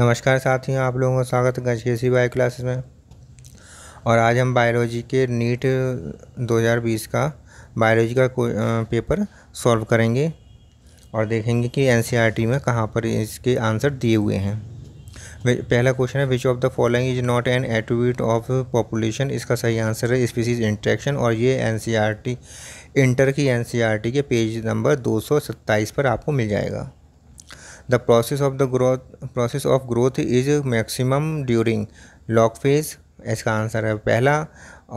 नमस्कार साथियों आप लोगों का स्वागत है गज सी बायो क्लासेस में और आज हम बायोलॉजी के नीट 2020 का बायोलॉजी का पेपर सॉल्व करेंगे और देखेंगे कि एनसीईआरटी e में कहाँ पर इसके आंसर दिए हुए हैं पहला क्वेश्चन है which of the following is not an attribute of population इसका सही आंसर है स्पीसीज इंट्रैक्शन और ये एन इंटर e की एन e के पेज नंबर दो पर आपको मिल जाएगा the process of the growth process of growth is maximum during log phase इसका आंसर है पहला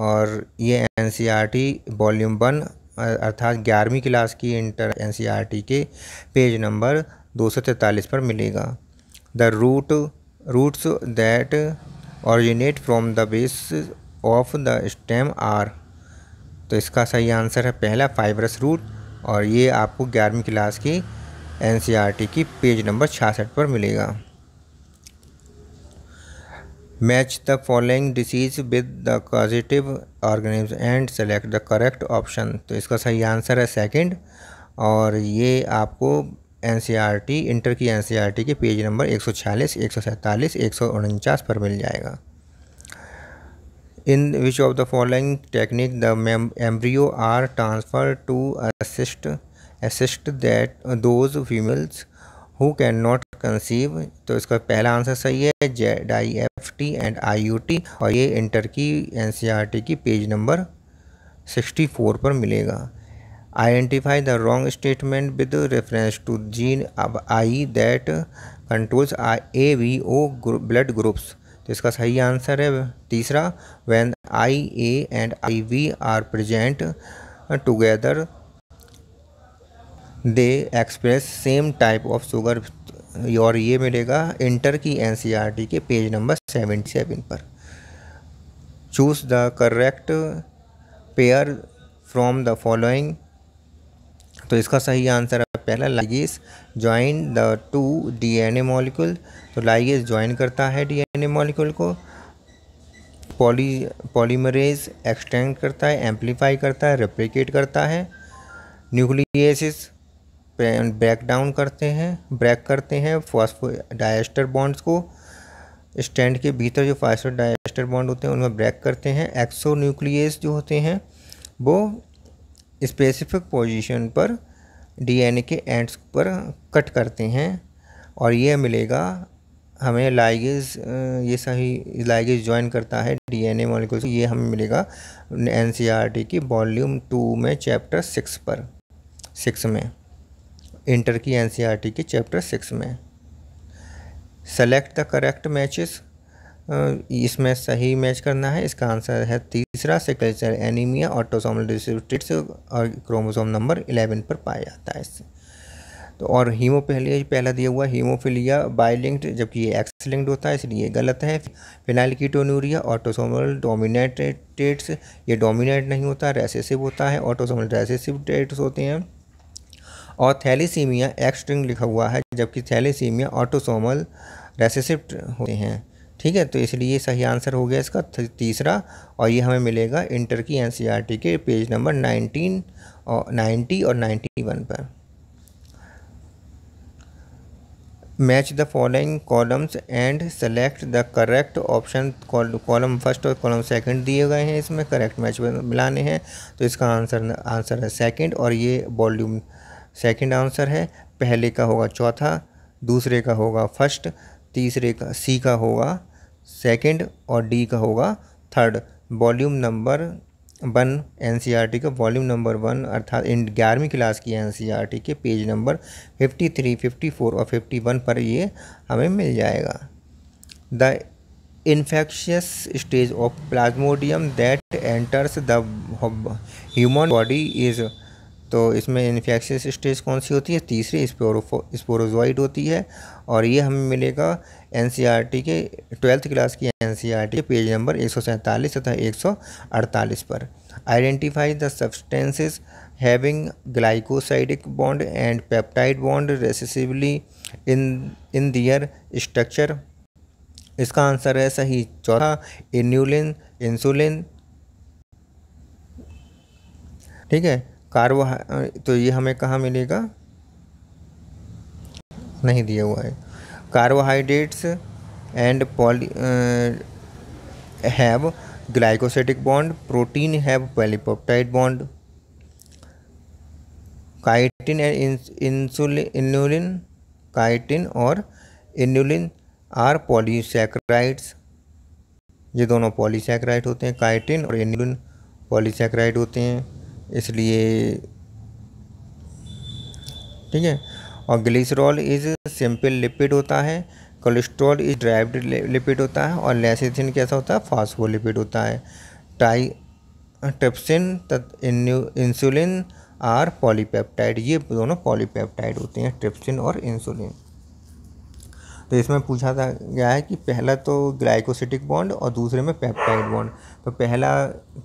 और ये N C R T volume one अर्थात ग्यारहवीं क्लास की इंटर एन सी आर टी के पेज नंबर दो सौ तैंतालीस पर मिलेगा the root roots that originate from the base of the stem are तो इसका सही आंसर है पहला फाइबरस रूट और ये आपको ग्यारहवीं क्लास की एन की पेज नंबर छियासठ पर मिलेगा match the following disease with the positive organism and select the correct option तो इसका सही आंसर है सेकंड और ये आपको एन इंटर की एन के पेज नंबर 146, 147, 149 पर मिल जाएगा in which of the following technique the embryo are transfer to assist assist that those females who can not conceive तो इसका पहला आंसर सही है Z I F T and I U T और ये इंटर की एन सी आर टी की पेज नंबर सिक्सटी फोर पर मिलेगा identify the wrong statement with reference to gene अब I that controls A B O blood groups तो इसका सही आंसर है तीसरा when I A and I B are present together they express same type of sugar और ये मिलेगा इंटर की एन e के पेज नंबर सेवेंटी सेवन पर choose the correct pair from the following तो इसका सही आंसर है पहला ligase join the two DNA molecule तो लाइगेस ज्वाइन करता है डीएनए मॉलिक्यूल को पॉली पॉलीमरेज एक्सटेंड करता है एम्पलीफाई करता है रेप्लिकेट करता है न्यूक्लियसिस ब्रेक डाउन करते हैं ब्रेक करते हैं फॉस्फो डाइस्टर बॉन्ड्स को स्टैंड के भीतर जो फॉस्फो डाइस्टर बॉन्ड होते हैं उनमें ब्रेक करते हैं एक्सो न्यूक्लियस जो होते हैं वो स्पेसिफिक पोजीशन पर डीएनए के एंड्स पर कट करते हैं और ये मिलेगा हमें लाइगेज ये सही लाइगेज ज्वाइन करता है डीएनए मॉलिक्यूल ये हमें मिलेगा एनसीईआरटी e की वॉल्यूम टू में चैप्टर सिक्स पर सिक्स में इंटर की एन के चैप्टर सिक्स में सेलेक्ट द करेक्ट मैचेस इसमें सही मैच करना है इसका आंसर है तीसरा सिकल एनीमिया ऑटोसोमल डिस्ट्रिक्ट और क्रोमोसोम नंबर इलेवन पर पाया जाता है इससे तो और हीमोफिलिया पहला दिया हुआ हीमोफिलिया बाइलिंक्ड जबकि ये एक्स लिंक्ड होता है इसलिए गलत है फिनाइल कीटोनूरिया ऑटोसोमल डोमिनेटेट्स ये डोमिनेट नहीं होता रेसेसिव होता है ऑटोसोमल रेसेसिव टेट्स होते हैं और थैलीसीमिया एक्सट्रिंग लिखा हुआ है जबकि थैलीसीमिया ऑटोसोमल रेसेसिव होते हैं ठीक है तो इसलिए सही आंसर हो गया इसका तीसरा और ये हमें मिलेगा इंटर की एन के पेज नंबर नाइनटीन और नाइन्टी और नाइन्टी वन पर match the following columns and select the correct option column first और कॉलम सेकंड दिए गए हैं इसमें करेक्ट मैच मिलाने हैं तो इसका आंसर आंसर है सेकंड और ये वॉल्यूम सेकंड आंसर है पहले का होगा चौथा दूसरे का होगा फर्स्ट तीसरे का सी का होगा सेकंड और डी का होगा third volume number one N का वॉल्यूम नंबर वन अर्थात इन ग्यारहवीं क्लास की एन e के page number fifty three fifty four और फिफ्टी वन पर ये हमें मिल जाएगा the infectious stage of plasmodium that enters the human body is तो इसमें इन्फेक्शियस स्टेज कौन सी होती है तीसरी स्पोरोफो होती है और ये हमें मिलेगा एन e के ट्वेल्थ क्लास की एन e के पेज नंबर एक तथा एक पर identify the substances having glycosidic bond and peptide bond respectively in in their structure इसका आंसर है सही चौथा इन्यूलिन इंसुलिन ठीक है कार्बोहा तो ये हमें कहाँ मिलेगा नहीं दिया हुआ है carbohydrates and poly have glycosidic bond protein have polypeptide bond chitin and insulin inulin chitin और इन्यूलिन आर पॉलीसैक्राइड्स ये दोनों पॉलीसैक्राइड होते हैं काइटिन और इन्यूलिन पॉलीसैक्राइड होते हैं इसलिए ठीक है और ग्लिसरॉल इज़ सिंपल लिपिड होता है कोलेस्ट्रॉल इज ड्राइव्ड लिपिड होता है और लेसिथिन कैसा होता है लिपिड होता है trypsin insulin are polypeptide ये दोनों पॉलीपेप्टाइड होते हैं ट्रिप्सिन और इंसुलिन तो इसमें पूछा था गया है कि पहला तो ग्लाइकोसिटिक बॉन्ड और दूसरे में पेप्टाइड बॉन्ड तो पहला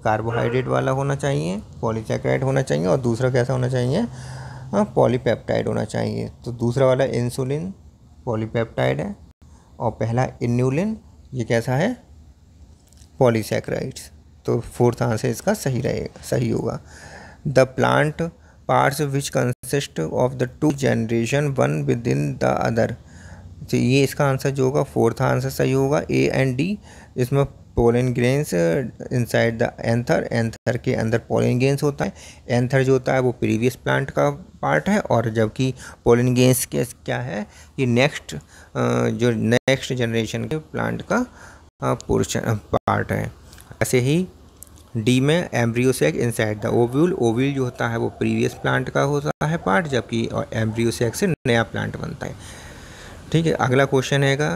कार्बोहाइड्रेट वाला होना चाहिए पॉलीसेक्राइड होना चाहिए और दूसरा कैसा होना चाहिए पॉलीपेप्टाइड हाँ, होना चाहिए तो दूसरा वाला इंसुलिन पॉलीपेप्टाइड है और पहला इन्यूलिन ये कैसा है पॉलीसेक्राइड्स तो फोर्थ आंसर इसका सही रहेगा सही होगा the plant parts which consist of the two generation one within the other अदर तो ये इसका आंसर जो होगा फोर्थ आंसर सही होगा ए एंड डी इसमें pollen grains inside the anther anther के अंदर पोलिन ग्रेन्स होता है एंथर जो होता है वो प्रीवियस प्लांट का पार्ट है और जबकि पोलिन ग्रेन्स के क्या है कि नेक्स्ट uh, जो नेक्स्ट जनरेशन के प्लांट का पोर्शन uh, पार्ट uh, है ऐसे ही डी में embryo sac inside the ovule ovule जो होता है वो प्रीवियस प्लांट का होता है पार्ट जबकि एम्ब्रियोसेक से नया प्लांट बनता है ठीक है अगला क्वेश्चन हैगा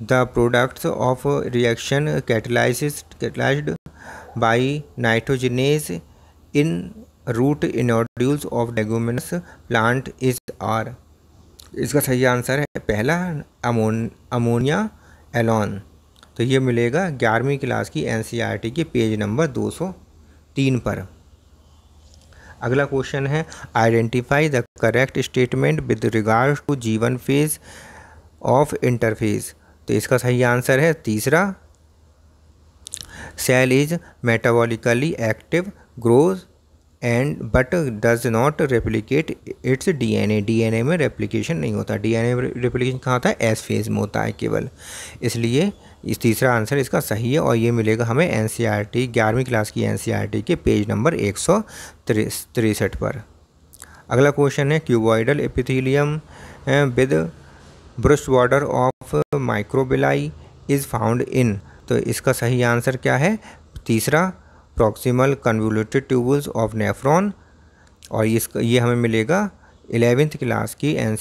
the products of reaction catalyzed, catalyzed by nitrogenase in root inodules of leguminous plant is R. इसका सही आंसर है पहला अमोन अमोनिया एलॉन तो ये मिलेगा ग्यारहवीं क्लास की टी e के पेज नंबर 203 पर अगला क्वेश्चन है identify the correct statement with regard to G one phase of interphase तो इसका सही आंसर है तीसरा cell is metabolically active grows and but does not replicate its DNA DNA में रेप्लीकेशन नहीं होता डीएनए में रेप्लीकेशन कहाँ होता है एस फेज में होता है केवल इसलिए इस तीसरा आंसर इसका सही है और ये मिलेगा हमें एन सी आर टी ग्यारहवीं क्लास की एन सी आर टी के पेज नंबर एक सौ तिरसठ पर अगला क्वेश्चन है cuboidal epithelium with brush border of microvilli is found in तो इसका सही आंसर क्या है तीसरा proximal convoluted tubules of nephron और इसका ये हमें मिलेगा एलेवेंथ क्लास की एन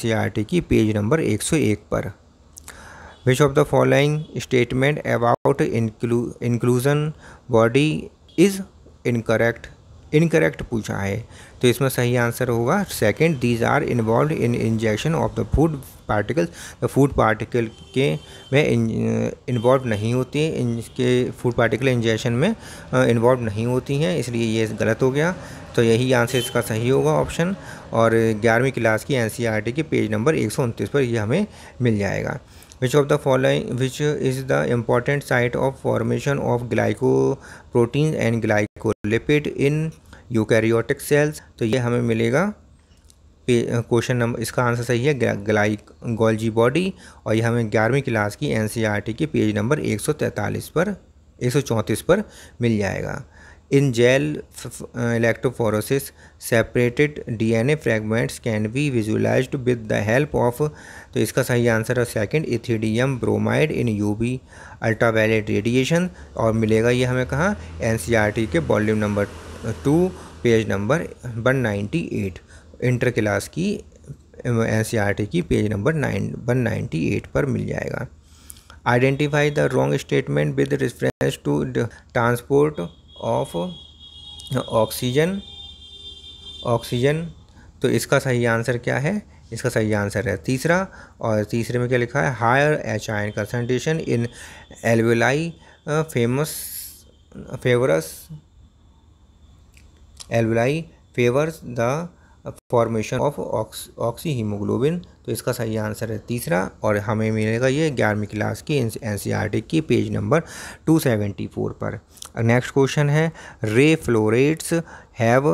की पेज नंबर 101 पर which of the following statement about inclusion body is incorrect incorrect पूछा है तो इसमें सही आंसर होगा second these are involve in injection of the food particles the food particle के में इन्वॉल्व uh, नहीं होती इनके फूड पार्टिकल इंजेक्शन में इन्वॉल्व uh, नहीं होती हैं इसलिए ये गलत हो गया तो यही आंसर इसका सही होगा ऑप्शन और ग्यारहवीं क्लास की एन e के पेज नंबर एक पर यह हमें मिल जाएगा which of the following which is the important site of formation of glycoprotein and glycolipid in eukaryotic cells तो ये हमें मिलेगा क्वेश्चन नंबर इसका आंसर सही है ग्लाइक गोल्जी बॉडी और ये हमें ग्यारहवीं क्लास की एन के पेज नंबर एक पर एक पर मिल जाएगा in gel electrophoresis separated DNA fragments can be visualised with the help of तो इसका सही आंसर है second ethidium bromide in UV ultraviolet radiation और मिलेगा ये हमें कहाँ एनसीईआरटी के volume number two page number one ninety eight inter class की एन की page number nine one ninety eight पर मिल जाएगा identify the wrong statement with reference to transport of oxygen oxygen तो इसका सही आंसर क्या है इसका सही आंसर है तीसरा और तीसरे में क्या लिखा है higher H ion concentration in alveoli famous favours alveoli favours the formation of ox oxyhaemoglobin तो इसका सही आंसर है तीसरा और हमें मिलेगा ये ग्यारहवीं क्लास की एन की पेज नंबर 274 पर नेक्स्ट क्वेश्चन है रे फ्लोरेट्स हैव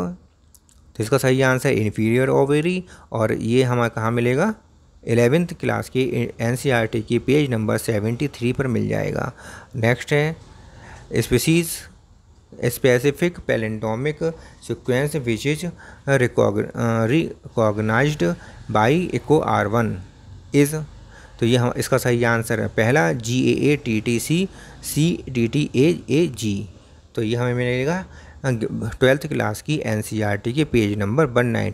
तो इसका सही आंसर है इन्फीरियर ओवेरी और ये हमें कहाँ मिलेगा एलेवेंथ क्लास की एन की पेज नंबर सेवेंटी थ्री पर मिल जाएगा नेक्स्ट है species specific sequence which is recog recognise by Eco R one is तो ये हम इसका सही आंसर है पहला G A A T T C C T T A A G तो ये हमें मिलेगा ट्वेल्थ क्लास की एन e के पेज नंबर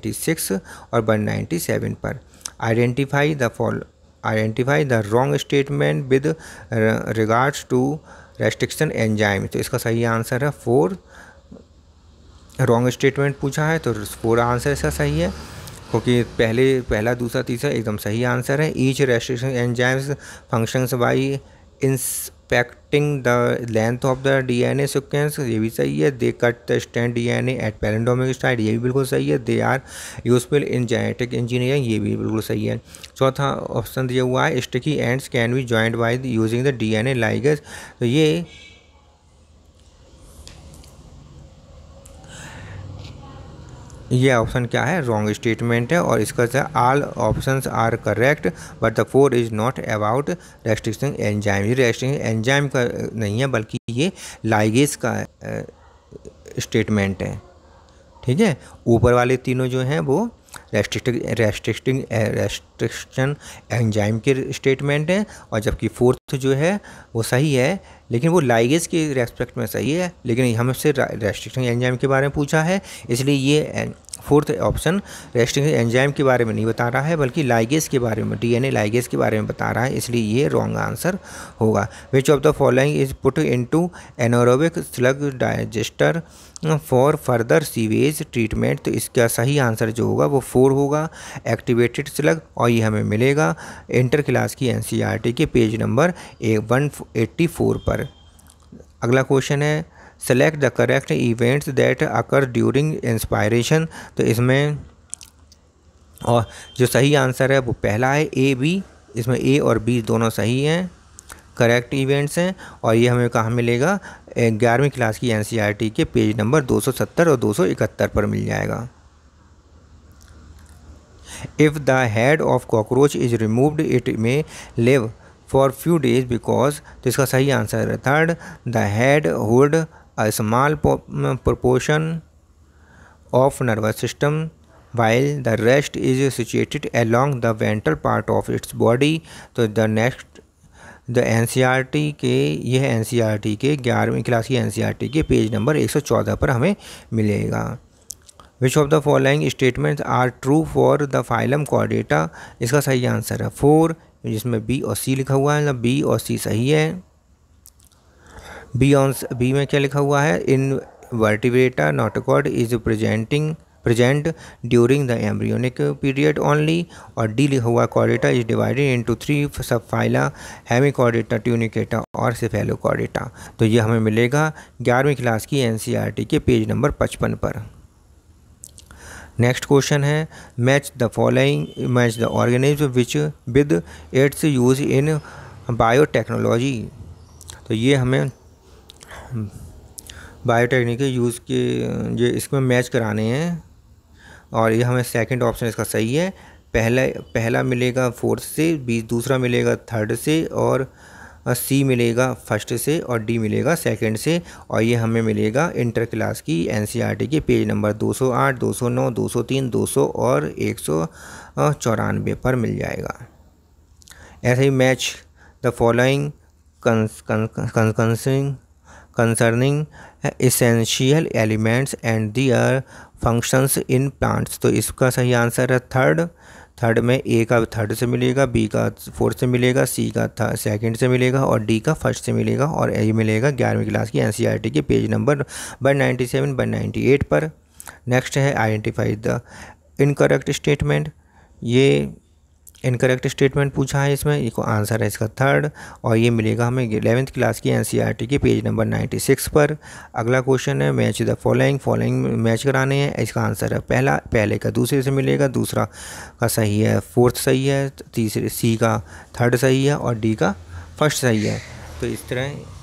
196 और 197 पर identify the fall identify the wrong statement with regards to restriction enzyme तो इसका सही आंसर है फोर रॉन्ग स्टेटमेंट पूछा है तो फोर आंसर इसका सही है क्योंकि पहले पहला दूसरा तीसरा एकदम सही आंसर है each restriction enzymes functions by ins suspecting the length of the D N A sequence ये भी सही है they cut the strand D N at palindromic sites ये भी बिल्कुल सही है they are useful in genetic engineering ये भी बिल्कुल सही है चौथा ऑप्शन दिया हुआ है sticky ends can be joined by using the D N A ligase तो ये ये ऑप्शन क्या है रॉन्ग स्टेटमेंट है और इसका जो all option are correct but the four is not about restriction enzyme ये रेस्ट्रिक्शन एंजाइम का नहीं है बल्कि ये लाइगेस का स्टेटमेंट है ठीक है ऊपर वाले तीनों जो हैं वो रेस्ट्रिक्टिंग रेस्ट्रिक्टिंग रेस्ट्रिक्शन एंजाइम के स्टेटमेंट हैं और जबकि फोर्थ जो है वो सही है लेकिन वो लाइगेज के रेस्पेक्ट में सही है लेकिन हमसे रेस्ट्रिक्शन एंजाइम के बारे में पूछा है इसलिए ये फोर्थ ऑप्शन रेस्ट्रिक्शन एंजाइम के बारे में नहीं बता रहा है बल्कि लाइगेज के बारे में डीएनए लाइगेज के बारे में बता रहा है इसलिए ये रॉन्ग आंसर होगा which of the following is put in to anaerobic sludge digester for further sewage treatment तो इसका सही आंसर जो होगा वो फोर होगा एक्टिवेटेड स्लग और ये हमें मिलेगा इंटर क्लास की एन e के page number a one eighty four पर अगला क्वेश्चन है select the correct events that occur during inspiration तो इसमें और जो सही आंसर है वो पहला है ए बी इसमें ए और बी दोनों सही हैं करेक्ट इवेंट्स हैं और ये हमें कहाँ मिलेगा ग्यारहवीं क्लास की एन e के पेज नंबर 270 और 271 पर मिल जाएगा if the head of cockroach is removed it may live for few days because तो इसका सही आंसर है third the head hold a small proportion of nervous system while the rest is situated along the ventral part of its body तो the next the N के यह N के ग्यारहवीं class की एन के पेज नंबर 114 पर हमें मिलेगा which of the following statements are true for the phylum Chordata इसका सही आंसर है फोर जिसमें बी और सी लिखा हुआ है मतलब बी और सी सही है बी ऑन बी में क्या लिखा हुआ है इन वर्टिवेटा notochord is presenting present during the embryonic period only और डीली हुआ कॉडेटा is divided into three sub phyla हैवी कॉडेटा ट्यूनिकेटा और सिफेलो कॉडेटा तो ये हमें मिलेगा ग्यारहवीं क्लास की एन सी आर टी के पेज नंबर पचपन पर नेक्स्ट क्वेश्चन है match the following match the organism which with its use in biotechnology तो ये हमें बायोटेक्निक यूज़ के ये इसमें मैच कराने हैं और ये हमें सेकंड ऑप्शन इसका सही है पहला पहला मिलेगा फोर्थ से बी दूसरा मिलेगा थर्ड से और सी मिलेगा फर्स्ट से और डी मिलेगा सेकंड से और ये हमें मिलेगा इंटर क्लास की एनसीईआरटी के पेज नंबर 208, 209, 203, 200 और एक पर मिल जाएगा ऐसे ही match the following concerning concerning essential elements and their functions in plants तो इसका सही आंसर है थर्ड थर्ड में ए का थर्ड से मिलेगा बी का फोर्थ से मिलेगा सी का था सेकंड से मिलेगा और डी का फर्स्ट से मिलेगा और ए मिलेगा ग्यारहवीं क्लास की एनसीईआरटी के page number one ninety seven one ninety eight पर नेक्स्ट है आइडेंटिफाई द इनकरेक्ट स्टेटमेंट ये इनकरेक्ट स्टेटमेंट पूछा है इसमें इसको आंसर है इसका थर्ड और ये मिलेगा हमें एलेवंथ क्लास की एनसीईआरटी के पेज नंबर 96 पर अगला क्वेश्चन है match the following following match कराने हैं इसका आंसर है पहला पहले का दूसरे से मिलेगा दूसरा का सही है फोर्थ सही है तीसरे सी का थर्ड सही है और डी का फर्स्ट सही है तो इस तरह